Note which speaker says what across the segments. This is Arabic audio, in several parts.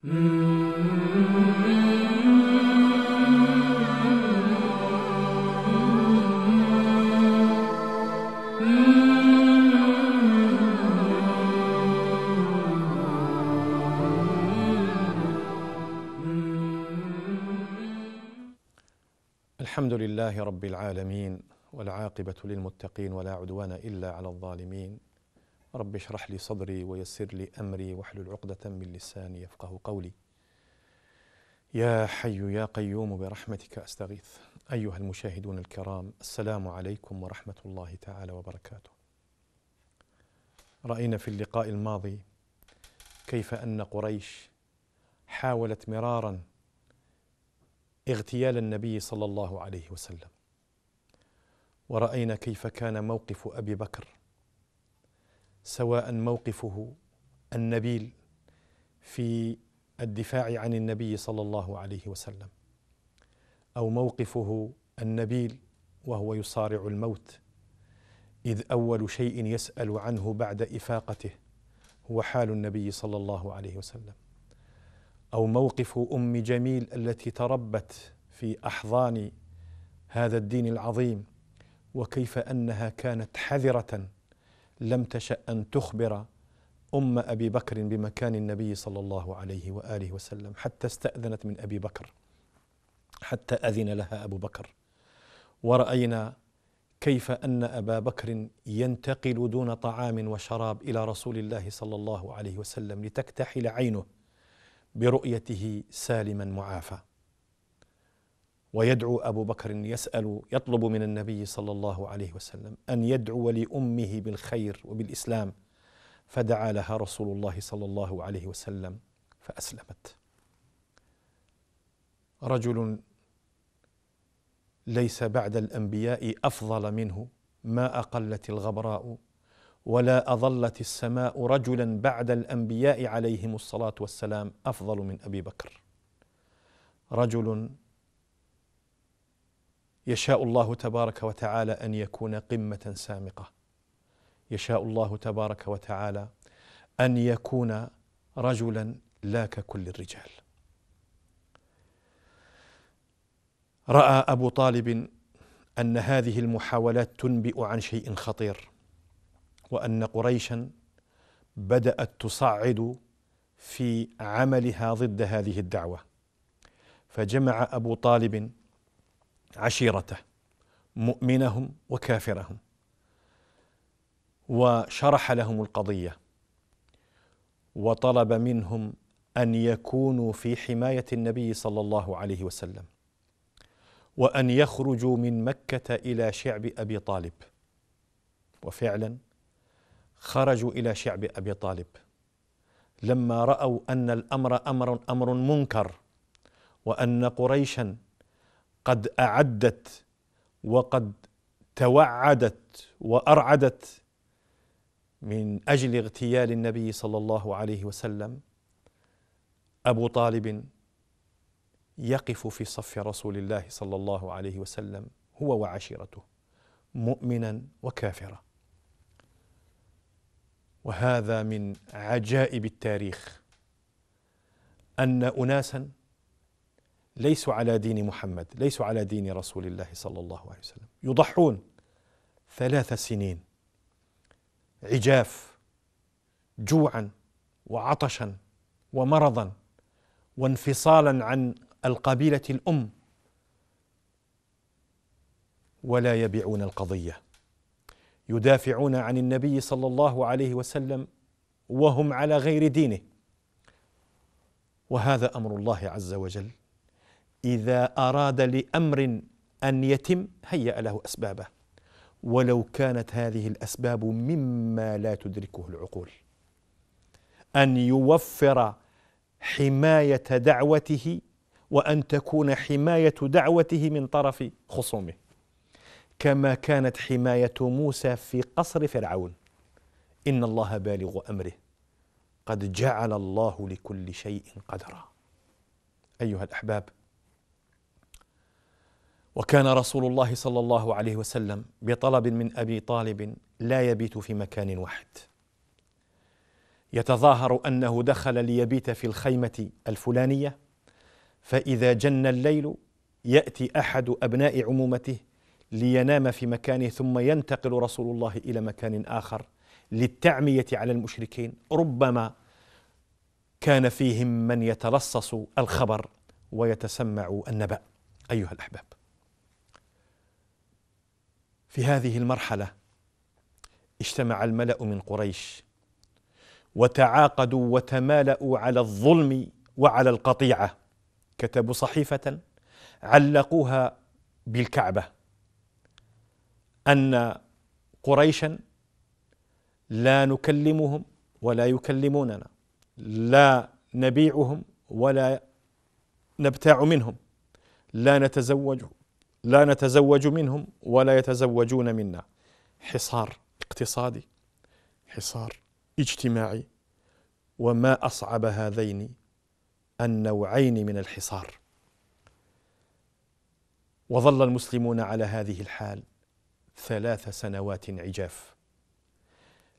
Speaker 1: الحمد لله رب العالمين والعاقبة للمتقين ولا عدوان إلا على الظالمين رب اشرح لي صدري ويسر لي امري واحلل عقدة من لساني يفقه قولي. يا حي يا قيوم برحمتك استغيث. ايها المشاهدون الكرام السلام عليكم ورحمة الله تعالى وبركاته. راينا في اللقاء الماضي كيف ان قريش حاولت مرارا اغتيال النبي صلى الله عليه وسلم. وراينا كيف كان موقف ابي بكر سواء موقفه النبيل في الدفاع عن النبي صلى الله عليه وسلم او موقفه النبيل وهو يصارع الموت اذ اول شيء يسال عنه بعد افاقته هو حال النبي صلى الله عليه وسلم او موقف ام جميل التي تربت في احضان هذا الدين العظيم وكيف انها كانت حذره لم تشأ أن تخبر أم أبي بكر بمكان النبي صلى الله عليه وآله وسلم حتى استأذنت من أبي بكر حتى أذن لها أبو بكر ورأينا كيف أن أبا بكر ينتقل دون طعام وشراب إلى رسول الله صلى الله عليه وسلم لتكتحل عينه برؤيته سالما معافى ويدعو أبو بكر يسأل يطلب من النبي صلى الله عليه وسلم أن يدعو لأمه بالخير وبالإسلام فدعا لها رسول الله صلى الله عليه وسلم فأسلمت رجل ليس بعد الأنبياء أفضل منه ما أقلت الغبراء ولا أظلت السماء رجلا بعد الأنبياء عليهم الصلاة والسلام أفضل من أبي بكر رجل يشاء الله تبارك وتعالى ان يكون قمه سامقه يشاء الله تبارك وتعالى ان يكون رجلا لا ككل الرجال راى ابو طالب ان هذه المحاولات تنبئ عن شيء خطير وان قريشا بدات تصعد في عملها ضد هذه الدعوه فجمع ابو طالب عشيرته مؤمنهم وكافرهم وشرح لهم القضيه وطلب منهم ان يكونوا في حمايه النبي صلى الله عليه وسلم وان يخرجوا من مكه الى شعب ابي طالب وفعلا خرجوا الى شعب ابي طالب لما راوا ان الامر امر امر منكر وان قريشا قد اعدت وقد توعدت وارعدت من اجل اغتيال النبي صلى الله عليه وسلم ابو طالب يقف في صف رسول الله صلى الله عليه وسلم هو وعشيرته مؤمنا وكافرا وهذا من عجائب التاريخ ان اناسا ليسوا على دين محمد ليسوا على دين رسول الله صلى الله عليه وسلم يضحون ثلاث سنين عجاف جوعا وعطشا ومرضا وانفصالا عن القبيله الام ولا يبيعون القضيه يدافعون عن النبي صلى الله عليه وسلم وهم على غير دينه وهذا امر الله عز وجل إذا أراد لأمر أن يتم هيأ له أسبابه ولو كانت هذه الأسباب مما لا تدركه العقول أن يوفر حماية دعوته وأن تكون حماية دعوته من طرف خصومه كما كانت حماية موسى في قصر فرعون إن الله بالغ أمره قد جعل الله لكل شيء قدرا أيها الأحباب وكان رسول الله صلى الله عليه وسلم بطلب من ابي طالب لا يبيت في مكان واحد يتظاهر انه دخل ليبيت في الخيمه الفلانيه فاذا جن الليل ياتي احد ابناء عمومته لينام في مكانه ثم ينتقل رسول الله الى مكان اخر للتعميه على المشركين ربما كان فيهم من يتلصص الخبر ويتسمع النبأ أيها الأحباب في هذه المرحله اجتمع الملا من قريش وتعاقدوا وتمالأوا على الظلم وعلى القطيعه كتبوا صحيفه علقوها بالكعبه ان قريشا لا نكلمهم ولا يكلموننا لا نبيعهم ولا نبتاع منهم لا نتزوجهم لا نتزوج منهم ولا يتزوجون منا حصار اقتصادي حصار اجتماعي وما اصعب هذين النوعين من الحصار وظل المسلمون على هذه الحال ثلاث سنوات عجاف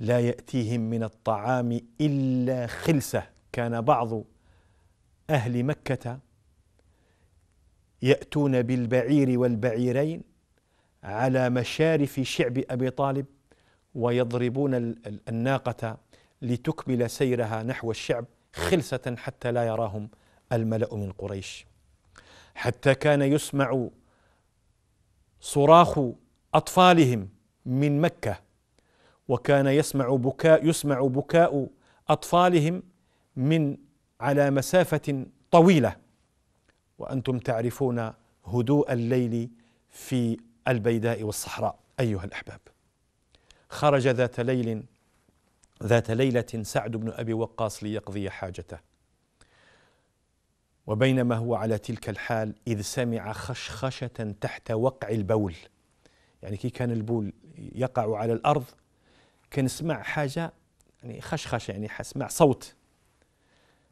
Speaker 1: لا ياتيهم من الطعام الا خلسه كان بعض اهل مكه يأتون بالبعير والبعيرين على مشارف شعب أبي طالب ويضربون الناقة لتكمل سيرها نحو الشعب خلسة حتى لا يراهم الملأ من قريش حتى كان يسمع صراخ أطفالهم من مكة وكان يسمع بكاء يسمع بكاء أطفالهم من على مسافة طويلة وانتم تعرفون هدوء الليل في البيداء والصحراء ايها الاحباب خرج ذات ليل ذات ليله سعد بن ابي وقاص ليقضي حاجته وبينما هو على تلك الحال اذ سمع خشخشه تحت وقع البول يعني كي كان البول يقع على الارض كان سمع حاجه يعني خشخشه يعني سمع صوت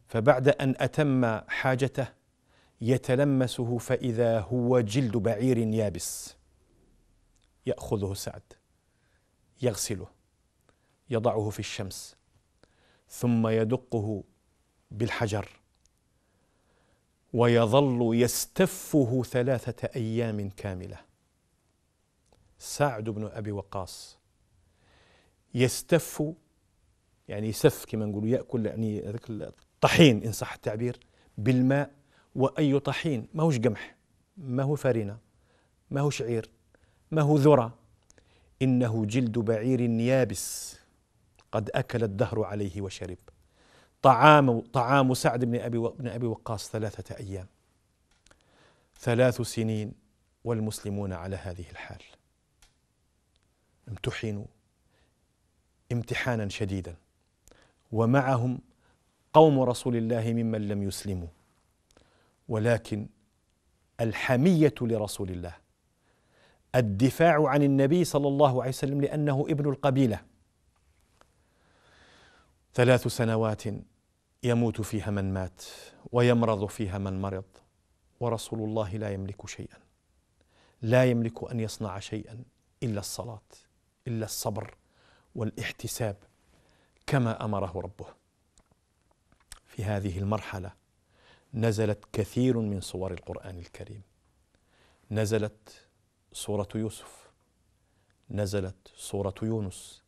Speaker 1: فبعد ان اتم حاجته يتلمسه فإذا هو جلد بعير يابس يأخذه سعد يغسله يضعه في الشمس ثم يدقه بالحجر ويظل يستفه ثلاثة أيام كاملة سعد بن أبي وقاص يستف يعني يسف كما نقول يأكل يعني الطحين إن صح التعبير بالماء وأي طحين ما هوش قمح ما هو فرينة ما هو شعير ما هو ذرة إنه جلد بعير يابس قد أكل الدهر عليه وشرب طعام طعام سعد بن أبي بن أبي وقاص ثلاثة أيام ثلاث سنين والمسلمون على هذه الحال امتحنوا امتحانا شديدا ومعهم قوم رسول الله ممن لم يسلموا ولكن الحميه لرسول الله الدفاع عن النبي صلى الله عليه وسلم لانه ابن القبيله ثلاث سنوات يموت فيها من مات ويمرض فيها من مرض ورسول الله لا يملك شيئا لا يملك ان يصنع شيئا الا الصلاه الا الصبر والاحتساب كما امره ربه في هذه المرحله نزلت كثير من صور القرآن الكريم نزلت سورة يوسف نزلت سورة يونس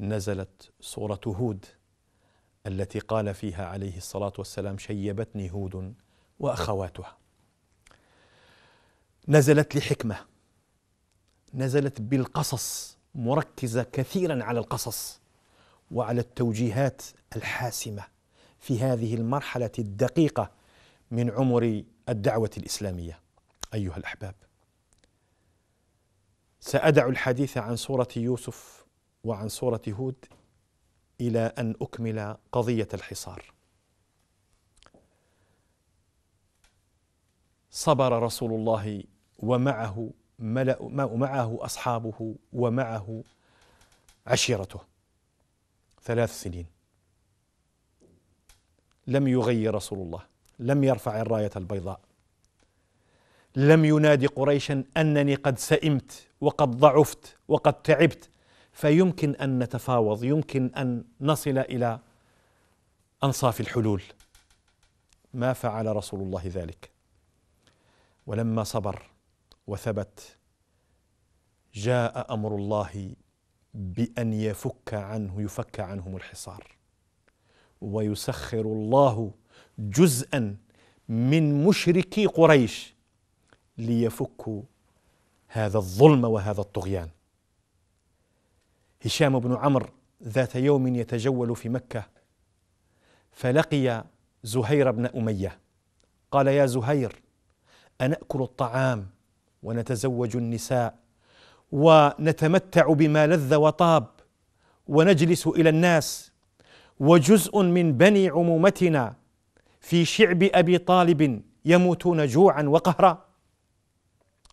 Speaker 1: نزلت سورة هود التي قال فيها عليه الصلاة والسلام شيبتني هود وأخواتها نزلت لحكمة نزلت بالقصص مركزة كثيرا على القصص وعلى التوجيهات الحاسمه في هذه المرحله الدقيقه من عمر الدعوه الاسلاميه ايها الاحباب سادع الحديث عن سوره يوسف وعن سوره هود الى ان اكمل قضيه الحصار صبر رسول الله ومعه ملأ معه أصحابه ومعه عشيرته ثلاث سنين لم يغير رسول الله لم يرفع الراية البيضاء لم ينادي قريشا أنني قد سئمت وقد ضعفت وقد تعبت فيمكن أن نتفاوض يمكن أن نصل إلى أنصاف الحلول ما فعل رسول الله ذلك ولما صبر وثبت جاء امر الله بان يفك عنه يفك عنهم الحصار ويسخر الله جزءا من مشركي قريش ليفكوا هذا الظلم وهذا الطغيان هشام بن عمرو ذات يوم يتجول في مكه فلقي زهير بن اميه قال يا زهير اناكل الطعام ونتزوج النساء ونتمتع بما لذ وطاب ونجلس الى الناس وجزء من بني عمومتنا في شعب ابي طالب يموتون جوعا وقهرا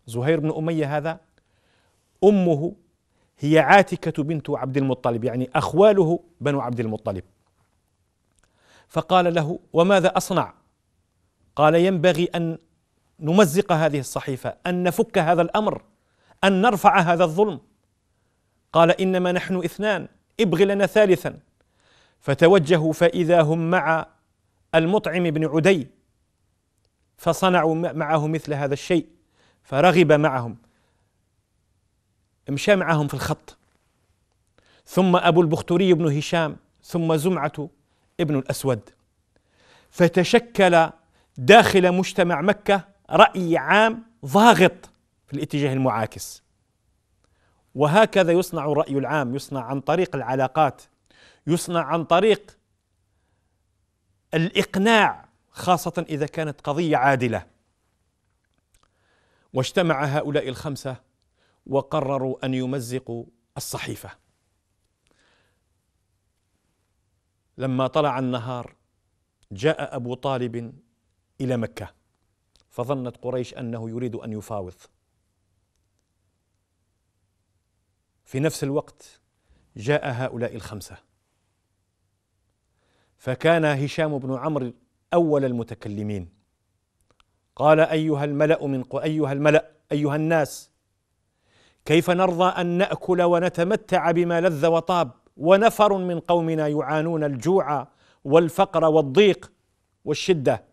Speaker 1: زهير بن اميه هذا امه هي عاتكه بنت عبد المطلب يعني اخواله بنو عبد المطلب فقال له وماذا اصنع قال ينبغي ان نمزق هذه الصحيفه ان نفك هذا الامر ان نرفع هذا الظلم قال انما نحن اثنان ابغ لنا ثالثا فتوجهوا فإذا هم مع المطعم بن عدي فصنعوا معه مثل هذا الشيء فرغب معهم مشى معهم في الخط ثم أبو البختوري بن هشام ثم زمعة ابن الأسود فتشكل داخل مجتمع مكة رأي عام ضاغط في الاتجاه المعاكس وهكذا يصنع الرأي العام يصنع عن طريق العلاقات يصنع عن طريق الإقناع خاصة إذا كانت قضية عادلة واجتمع هؤلاء الخمسة وقرروا أن يمزقوا الصحيفة لما طلع النهار جاء أبو طالب إلى مكة فظنت قريش أنه يريد أن يفاوض في نفس الوقت جاء هؤلاء الخمسه فكان هشام بن عمرو أول المتكلمين قال أيها الملأ من أيها الملأ أيها الناس كيف نرضى أن نأكل ونتمتع بما لذ وطاب ونفر من قومنا يعانون الجوع والفقر والضيق والشدة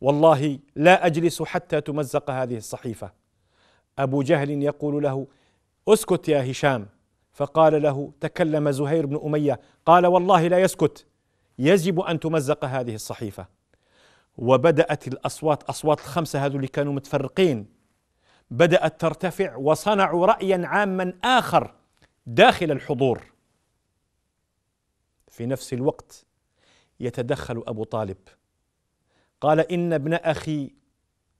Speaker 1: والله لا أجلس حتى تمزق هذه الصحيفة أبو جهل يقول له اسكت يا هشام فقال له تكلم زهير بن أمية قال والله لا يسكت يجب أن تمزق هذه الصحيفة وبدأت الأصوات أصوات الخمسة هذو اللي كانوا متفرقين بدأت ترتفع وصنعوا رأيا عاما آخر داخل الحضور في نفس الوقت يتدخل أبو طالب قال إن ابن أخي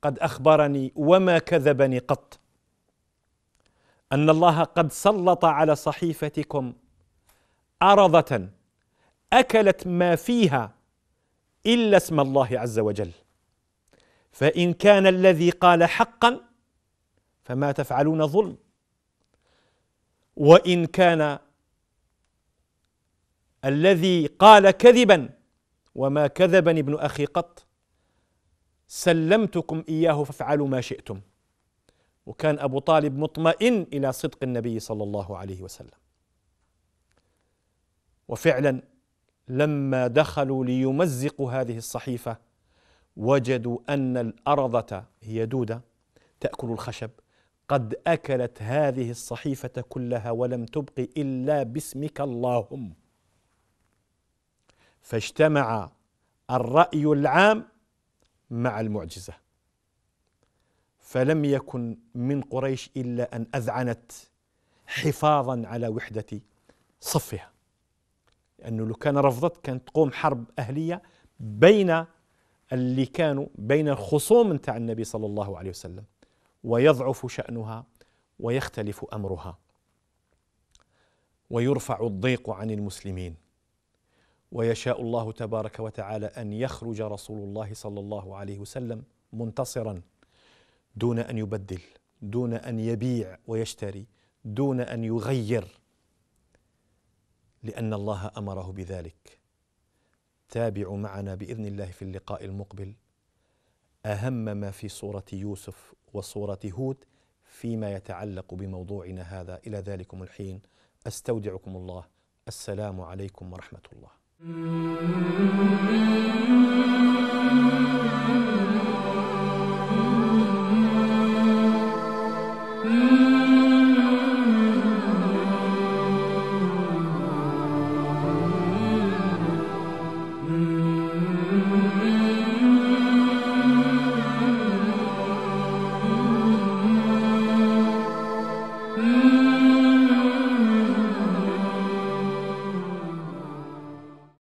Speaker 1: قد أخبرني وما كذبني قط أن الله قد سلط على صحيفتكم أرضة أكلت ما فيها إلا اسم الله عز وجل فإن كان الذي قال حقا فما تفعلون ظلم وإن كان الذي قال كذبا وما كذبني ابن أخي قط سلمتكم إياه فافعلوا ما شئتم وكان أبو طالب مطمئن إلى صدق النبي صلى الله عليه وسلم وفعلا لما دخلوا ليمزقوا هذه الصحيفة وجدوا أن الأرضة هي دودة تأكل الخشب قد أكلت هذه الصحيفة كلها ولم تبق إلا باسمك اللهم فاجتمع الرأي العام مع المعجزة فلم يكن من قريش الا ان اذعنت حفاظا على وحده صفها لانه لو كان رفضت كانت تقوم حرب اهليه بين اللي كانوا بين الخصوم نتاع النبي صلى الله عليه وسلم ويضعف شأنها ويختلف أمرها ويرفع الضيق عن المسلمين ويشاء الله تبارك وتعالى أن يخرج رسول الله صلى الله عليه وسلم منتصرا دون ان يبدل دون ان يبيع ويشتري دون ان يغير لان الله امره بذلك تابعوا معنا باذن الله في اللقاء المقبل اهم ما في صوره يوسف وصوره هود فيما يتعلق بموضوعنا هذا الى ذلكم الحين استودعكم الله السلام عليكم ورحمه الله